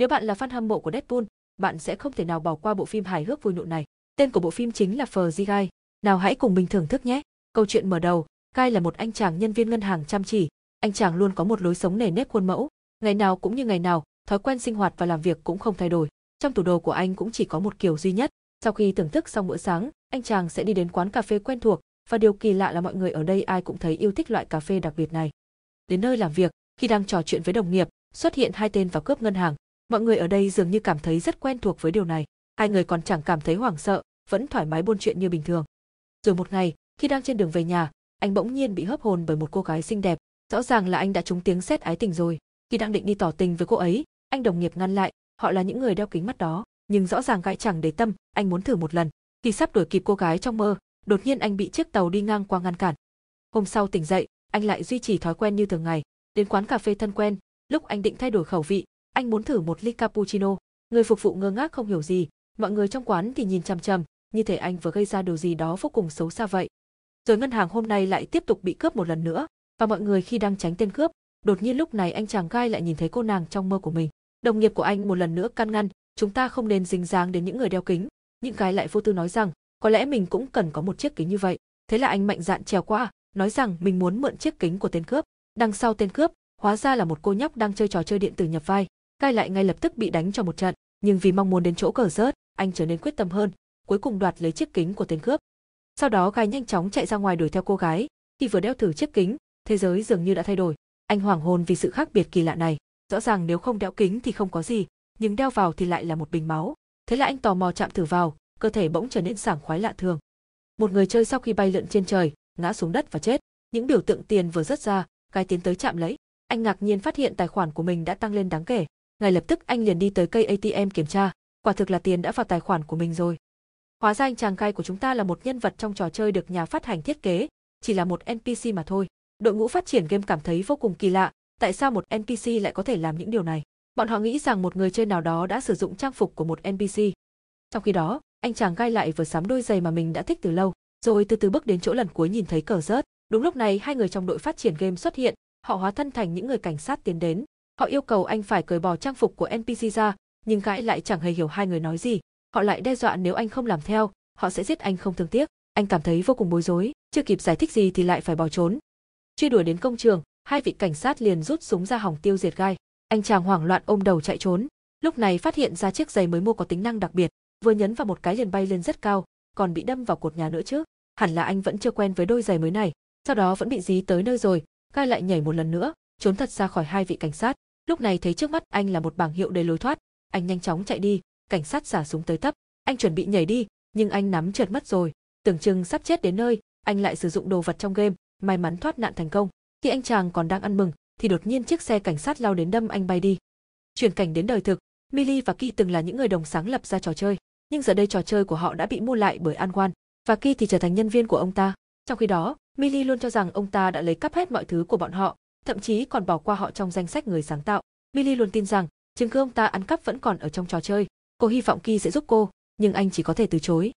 Nếu bạn là fan hâm mộ của Deadpool, bạn sẽ không thể nào bỏ qua bộ phim hài hước vui nhộn này. Tên của bộ phim chính là Fuzzy Guy. Nào hãy cùng mình thưởng thức nhé. Câu chuyện mở đầu, Guy là một anh chàng nhân viên ngân hàng chăm chỉ, anh chàng luôn có một lối sống nề nếp khuôn mẫu, ngày nào cũng như ngày nào, thói quen sinh hoạt và làm việc cũng không thay đổi. Trong tủ đồ của anh cũng chỉ có một kiểu duy nhất, sau khi thưởng thức xong bữa sáng, anh chàng sẽ đi đến quán cà phê quen thuộc, và điều kỳ lạ là mọi người ở đây ai cũng thấy yêu thích loại cà phê đặc biệt này. Đến nơi làm việc, khi đang trò chuyện với đồng nghiệp, xuất hiện hai tên vào cướp ngân hàng, Mọi người ở đây dường như cảm thấy rất quen thuộc với điều này, hai người còn chẳng cảm thấy hoảng sợ, vẫn thoải mái buôn chuyện như bình thường. Rồi một ngày, khi đang trên đường về nhà, anh bỗng nhiên bị hấp hồn bởi một cô gái xinh đẹp, rõ ràng là anh đã trúng tiếng sét ái tình rồi. Khi đang định đi tỏ tình với cô ấy, anh đồng nghiệp ngăn lại, họ là những người đeo kính mắt đó, nhưng rõ ràng gã chẳng để tâm, anh muốn thử một lần. Khi sắp đuổi kịp cô gái trong mơ, đột nhiên anh bị chiếc tàu đi ngang qua ngăn cản. Hôm sau tỉnh dậy, anh lại duy trì thói quen như thường ngày, đến quán cà phê thân quen, lúc anh định thay đổi khẩu vị, anh muốn thử một ly cappuccino. Người phục vụ ngơ ngác không hiểu gì, mọi người trong quán thì nhìn chằm chằm, như thể anh vừa gây ra điều gì đó vô cùng xấu xa vậy. Rồi ngân hàng hôm nay lại tiếp tục bị cướp một lần nữa, và mọi người khi đang tránh tên cướp, đột nhiên lúc này anh chàng gai lại nhìn thấy cô nàng trong mơ của mình. Đồng nghiệp của anh một lần nữa can ngăn, chúng ta không nên dính dáng đến những người đeo kính. Những cái lại vô tư nói rằng, có lẽ mình cũng cần có một chiếc kính như vậy. Thế là anh mạnh dạn trèo qua, nói rằng mình muốn mượn chiếc kính của tên cướp. Đằng sau tên cướp, hóa ra là một cô nhóc đang chơi trò chơi điện tử nhập vai. Cai lại ngay lập tức bị đánh cho một trận, nhưng vì mong muốn đến chỗ cờ rớt, anh trở nên quyết tâm hơn, cuối cùng đoạt lấy chiếc kính của tên cướp. Sau đó Cai nhanh chóng chạy ra ngoài đuổi theo cô gái, khi vừa đeo thử chiếc kính, thế giới dường như đã thay đổi. Anh hoảng hồn vì sự khác biệt kỳ lạ này, rõ ràng nếu không đeo kính thì không có gì, nhưng đeo vào thì lại là một bình máu. Thế là anh tò mò chạm thử vào, cơ thể bỗng trở nên sảng khoái lạ thường. Một người chơi sau khi bay lượn trên trời, ngã xuống đất và chết, những biểu tượng tiền vừa rớt ra, Cai tiến tới chạm lấy, anh ngạc nhiên phát hiện tài khoản của mình đã tăng lên đáng kể ngay lập tức anh liền đi tới cây ATM kiểm tra, quả thực là tiền đã vào tài khoản của mình rồi. Hóa ra anh chàng gai của chúng ta là một nhân vật trong trò chơi được nhà phát hành thiết kế, chỉ là một NPC mà thôi. Đội ngũ phát triển game cảm thấy vô cùng kỳ lạ, tại sao một NPC lại có thể làm những điều này? Bọn họ nghĩ rằng một người chơi nào đó đã sử dụng trang phục của một NPC. Trong khi đó, anh chàng gai lại vừa sắm đôi giày mà mình đã thích từ lâu, rồi từ từ bước đến chỗ lần cuối nhìn thấy cờ rớt. Đúng lúc này hai người trong đội phát triển game xuất hiện, họ hóa thân thành những người cảnh sát tiến đến, Họ yêu cầu anh phải cởi bỏ trang phục của NPC ra, nhưng gãi lại chẳng hề hiểu hai người nói gì. Họ lại đe dọa nếu anh không làm theo, họ sẽ giết anh không thương tiếc. Anh cảm thấy vô cùng bối rối, chưa kịp giải thích gì thì lại phải bỏ trốn. Truy đuổi đến công trường, hai vị cảnh sát liền rút súng ra hỏng tiêu diệt gai. Anh chàng hoảng loạn ôm đầu chạy trốn, lúc này phát hiện ra chiếc giày mới mua có tính năng đặc biệt, vừa nhấn vào một cái liền bay lên rất cao, còn bị đâm vào cột nhà nữa chứ. Hẳn là anh vẫn chưa quen với đôi giày mới này, sau đó vẫn bị dí tới nơi rồi, gai lại nhảy một lần nữa, trốn thật ra khỏi hai vị cảnh sát lúc này thấy trước mắt anh là một bảng hiệu đầy lối thoát anh nhanh chóng chạy đi cảnh sát xả súng tới thấp, anh chuẩn bị nhảy đi nhưng anh nắm trượt mất rồi tưởng chừng sắp chết đến nơi anh lại sử dụng đồ vật trong game may mắn thoát nạn thành công khi anh chàng còn đang ăn mừng thì đột nhiên chiếc xe cảnh sát lao đến đâm anh bay đi chuyển cảnh đến đời thực milly và Ki từng là những người đồng sáng lập ra trò chơi nhưng giờ đây trò chơi của họ đã bị mua lại bởi An Wan và Ki thì trở thành nhân viên của ông ta trong khi đó milly luôn cho rằng ông ta đã lấy cắp hết mọi thứ của bọn họ thậm chí còn bỏ qua họ trong danh sách người sáng tạo. Millie luôn tin rằng chứng cứ ông ta ăn cắp vẫn còn ở trong trò chơi. Cô hy vọng Ki sẽ giúp cô, nhưng anh chỉ có thể từ chối.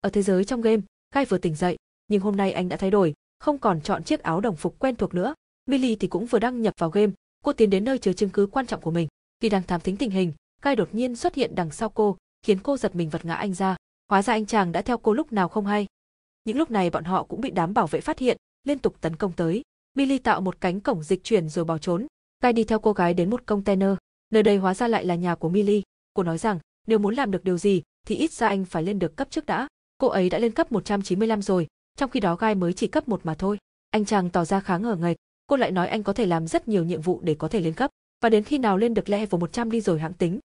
Ở thế giới trong game, Kai vừa tỉnh dậy, nhưng hôm nay anh đã thay đổi, không còn chọn chiếc áo đồng phục quen thuộc nữa. Millie thì cũng vừa đăng nhập vào game, cô tiến đến nơi chứa chứng cứ quan trọng của mình. Khi đang thám thính tình hình, Kai đột nhiên xuất hiện đằng sau cô, khiến cô giật mình vật ngã anh ra. Hóa ra anh chàng đã theo cô lúc nào không hay. Những lúc này bọn họ cũng bị đám bảo vệ phát hiện, liên tục tấn công tới. Billy tạo một cánh cổng dịch chuyển rồi bỏ trốn. Guy đi theo cô gái đến một container, nơi đây hóa ra lại là nhà của Millie. Cô nói rằng, nếu muốn làm được điều gì, thì ít ra anh phải lên được cấp trước đã. Cô ấy đã lên cấp 195 rồi, trong khi đó Guy mới chỉ cấp một mà thôi. Anh chàng tỏ ra khá ngờ nghệch, cô lại nói anh có thể làm rất nhiều nhiệm vụ để có thể lên cấp, và đến khi nào lên được level 100 đi rồi hãng tính.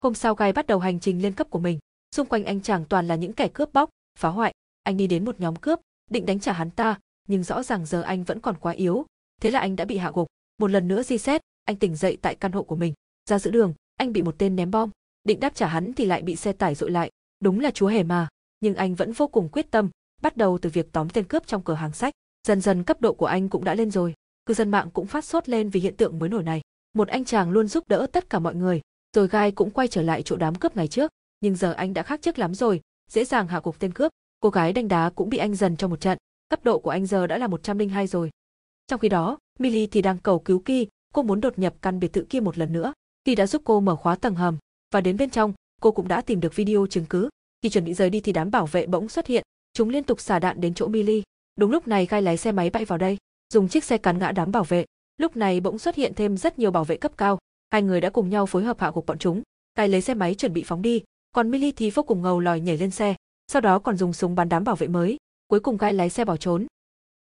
Hôm sau Guy bắt đầu hành trình lên cấp của mình, xung quanh anh chàng toàn là những kẻ cướp bóc, phá hoại. Anh đi đến một nhóm cướp, định đánh trả hắn ta, nhưng rõ ràng giờ anh vẫn còn quá yếu, thế là anh đã bị hạ gục. Một lần nữa di xét, anh tỉnh dậy tại căn hộ của mình. Ra giữa đường, anh bị một tên ném bom, định đáp trả hắn thì lại bị xe tải dội lại, đúng là chúa hề mà, nhưng anh vẫn vô cùng quyết tâm, bắt đầu từ việc tóm tên cướp trong cửa hàng sách. Dần dần cấp độ của anh cũng đã lên rồi, cư dân mạng cũng phát sốt lên vì hiện tượng mới nổi này. Một anh chàng luôn giúp đỡ tất cả mọi người, rồi gai cũng quay trở lại chỗ đám cướp ngày trước, nhưng giờ anh đã khác trước lắm rồi, dễ dàng hạ gục tên cướp. Cô gái đánh đá cũng bị anh dần cho một trận, cấp độ của anh giờ đã là 102 rồi. Trong khi đó, Millie thì đang cầu cứu Ki, cô muốn đột nhập căn biệt thự kia một lần nữa. Ki đã giúp cô mở khóa tầng hầm, và đến bên trong, cô cũng đã tìm được video chứng cứ. Khi chuẩn bị rời đi thì đám bảo vệ bỗng xuất hiện, chúng liên tục xả đạn đến chỗ Millie. Đúng lúc này gai lái xe máy bay vào đây, dùng chiếc xe cán ngã đám bảo vệ. Lúc này bỗng xuất hiện thêm rất nhiều bảo vệ cấp cao, hai người đã cùng nhau phối hợp hạ gục bọn chúng. Gai lấy xe máy chuẩn bị phóng đi, còn Millie thì vô cùng ngầu lòi nhảy lên xe, sau đó còn dùng súng bắn đám bảo vệ mới cuối cùng gai lái xe bỏ trốn.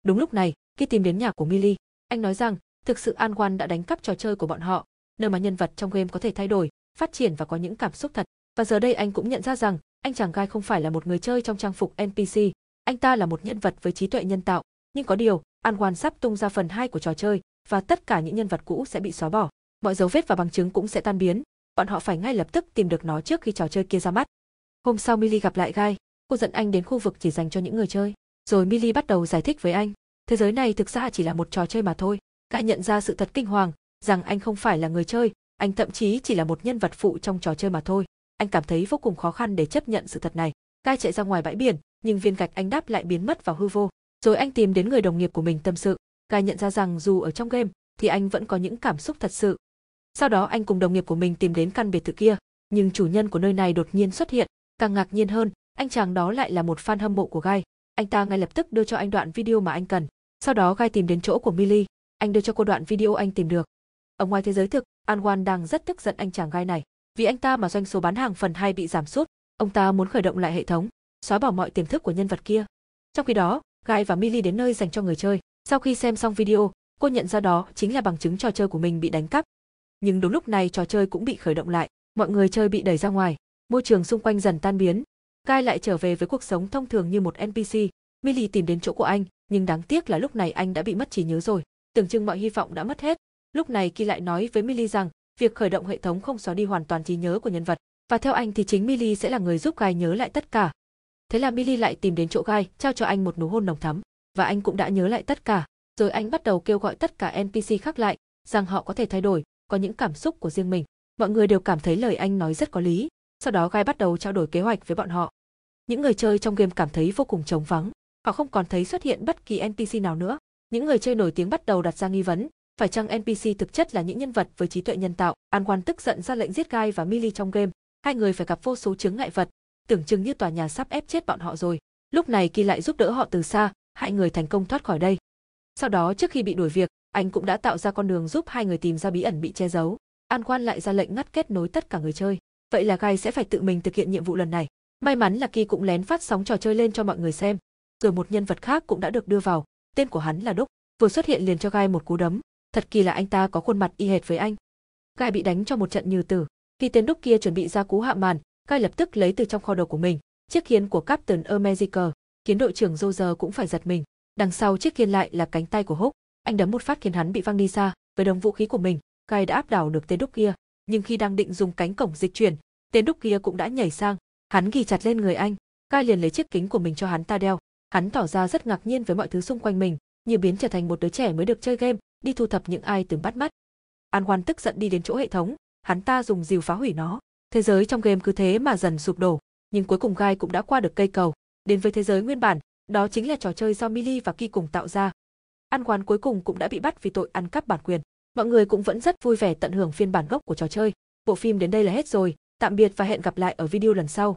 Đúng lúc này, khi tìm đến nhà của Milly, anh nói rằng thực sự An Quan đã đánh cắp trò chơi của bọn họ, nơi mà nhân vật trong game có thể thay đổi, phát triển và có những cảm xúc thật. Và giờ đây anh cũng nhận ra rằng anh chàng gai không phải là một người chơi trong trang phục NPC, anh ta là một nhân vật với trí tuệ nhân tạo, nhưng có điều, An Quan sắp tung ra phần 2 của trò chơi và tất cả những nhân vật cũ sẽ bị xóa bỏ, mọi dấu vết và bằng chứng cũng sẽ tan biến, bọn họ phải ngay lập tức tìm được nó trước khi trò chơi kia ra mắt. Hôm sau Milly gặp lại Gai, cô dẫn anh đến khu vực chỉ dành cho những người chơi. Rồi Millie bắt đầu giải thích với anh, thế giới này thực ra chỉ là một trò chơi mà thôi. Gã nhận ra sự thật kinh hoàng, rằng anh không phải là người chơi, anh thậm chí chỉ là một nhân vật phụ trong trò chơi mà thôi. Anh cảm thấy vô cùng khó khăn để chấp nhận sự thật này. Cai chạy ra ngoài bãi biển, nhưng viên gạch anh đáp lại biến mất vào hư vô. Rồi anh tìm đến người đồng nghiệp của mình tâm sự. Cai nhận ra rằng dù ở trong game, thì anh vẫn có những cảm xúc thật sự. Sau đó anh cùng đồng nghiệp của mình tìm đến căn biệt thự kia, nhưng chủ nhân của nơi này đột nhiên xuất hiện, càng ngạc nhiên hơn, anh chàng đó lại là một fan hâm mộ của Gai. Anh ta ngay lập tức đưa cho anh đoạn video mà anh cần. Sau đó Gai tìm đến chỗ của Milly, anh đưa cho cô đoạn video anh tìm được. Ở ngoài thế giới thực, Anwan đang rất tức giận anh chàng Gai này, vì anh ta mà doanh số bán hàng phần 2 bị giảm sút, ông ta muốn khởi động lại hệ thống, xóa bỏ mọi tiềm thức của nhân vật kia. Trong khi đó, Gai và Milly đến nơi dành cho người chơi. Sau khi xem xong video, cô nhận ra đó chính là bằng chứng trò chơi của mình bị đánh cắp. Nhưng đúng lúc này trò chơi cũng bị khởi động lại, mọi người chơi bị đẩy ra ngoài, môi trường xung quanh dần tan biến, Kai lại trở về với cuộc sống thông thường như một NPC. Millie tìm đến chỗ của anh, nhưng đáng tiếc là lúc này anh đã bị mất trí nhớ rồi, tưởng chừng mọi hy vọng đã mất hết. Lúc này Ki lại nói với Millie rằng, việc khởi động hệ thống không xóa đi hoàn toàn trí nhớ của nhân vật, và theo anh thì chính Millie sẽ là người giúp Kai nhớ lại tất cả. Thế là Millie lại tìm đến chỗ Kai, trao cho anh một nụ hôn nồng thắm, và anh cũng đã nhớ lại tất cả. Rồi anh bắt đầu kêu gọi tất cả NPC khác lại, rằng họ có thể thay đổi, có những cảm xúc của riêng mình. Mọi người đều cảm thấy lời anh nói rất có lý, sau đó Gai bắt đầu trao đổi kế hoạch với bọn họ. Những người chơi trong game cảm thấy vô cùng trống vắng, họ không còn thấy xuất hiện bất kỳ NPC nào nữa. Những người chơi nổi tiếng bắt đầu đặt ra nghi vấn, phải chăng NPC thực chất là những nhân vật với trí tuệ nhân tạo? An Quan tức giận ra lệnh giết Gai và Millie trong game, hai người phải gặp vô số chứng ngại vật, tưởng chừng như tòa nhà sắp ép chết bọn họ rồi. Lúc này Kỳ lại giúp đỡ họ từ xa, hai người thành công thoát khỏi đây. Sau đó trước khi bị đuổi việc, anh cũng đã tạo ra con đường giúp hai người tìm ra bí ẩn bị che giấu. An Quan lại ra lệnh ngắt kết nối tất cả người chơi vậy là Gai sẽ phải tự mình thực hiện nhiệm vụ lần này. May mắn là Kỳ cũng lén phát sóng trò chơi lên cho mọi người xem, rồi một nhân vật khác cũng đã được đưa vào, tên của hắn là Đúc, vừa xuất hiện liền cho Gai một cú đấm, thật kỳ là anh ta có khuôn mặt y hệt với anh. Gai bị đánh cho một trận như tử, khi tên Đúc kia chuẩn bị ra cú hạ màn, Gai lập tức lấy từ trong kho đồ của mình, chiếc hiến của Captain America, khiến đội trưởng Roger cũng phải giật mình. Đằng sau chiếc hiên lại là cánh tay của Húc, anh đấm một phát khiến hắn bị văng đi xa, với đồng vũ khí của mình, Gai đã áp đảo được tên Đúc kia, nhưng khi đang định dùng cánh cổng dịch chuyển, tên đúc kia cũng đã nhảy sang, hắn ghi chặt lên người anh, Kai liền lấy chiếc kính của mình cho hắn ta đeo. Hắn tỏ ra rất ngạc nhiên với mọi thứ xung quanh mình, như biến trở thành một đứa trẻ mới được chơi game, đi thu thập những ai từng bắt mắt. An Hoan tức giận đi đến chỗ hệ thống, hắn ta dùng dìu phá hủy nó. Thế giới trong game cứ thế mà dần sụp đổ, nhưng cuối cùng Gai cũng đã qua được cây cầu, đến với thế giới nguyên bản, đó chính là trò chơi do Millie và Ki cùng tạo ra. An Hoan cuối cùng cũng đã bị bắt vì tội ăn cắp bản quyền mọi người cũng vẫn rất vui vẻ tận hưởng phiên bản gốc của trò chơi. Bộ phim đến đây là hết rồi, tạm biệt và hẹn gặp lại ở video lần sau.